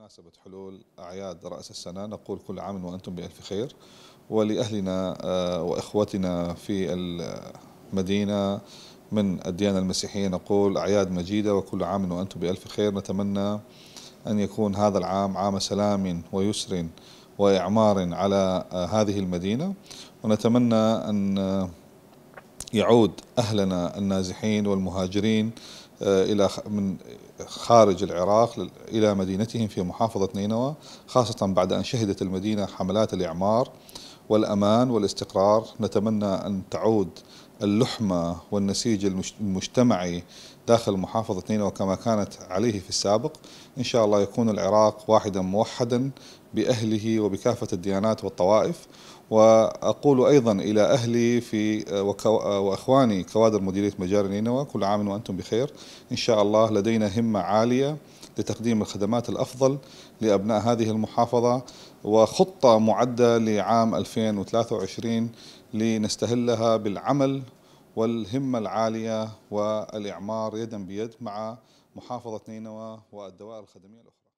بمناسبة حلول أعياد رأس السنة نقول كل عام وأنتم بألف خير ولأهلنا آه، وإخوتنا في المدينة من الديانة المسيحية نقول أعياد مجيدة وكل عام وأنتم بألف خير نتمنى أن يكون هذا العام عام سلام ويسر وإعمار على آه، هذه المدينة ونتمنى أن آه، يعود أهلنا النازحين والمهاجرين آه، إلى من خارج العراق إلى مدينتهم في محافظة نينوى خاصة بعد أن شهدت المدينة حملات الإعمار والأمان والاستقرار نتمنى أن تعود اللحمة والنسيج المجتمعي داخل محافظة نينوى كما كانت عليه في السابق إن شاء الله يكون العراق واحدا موحدا بأهله وبكافة الديانات والطوائف وأقول أيضا إلى أهلي في وأخواني كوادر مديرية مجاري نينوى كل عام وأنتم بخير إن شاء الله لدينا همة عالية لتقديم الخدمات الأفضل لأبناء هذه المحافظة وخطة معدة لعام 2023 لنستهلها بالعمل والهمة العالية والإعمار يدا بيد مع محافظة نينوى والدوائر الخدمية الأخرى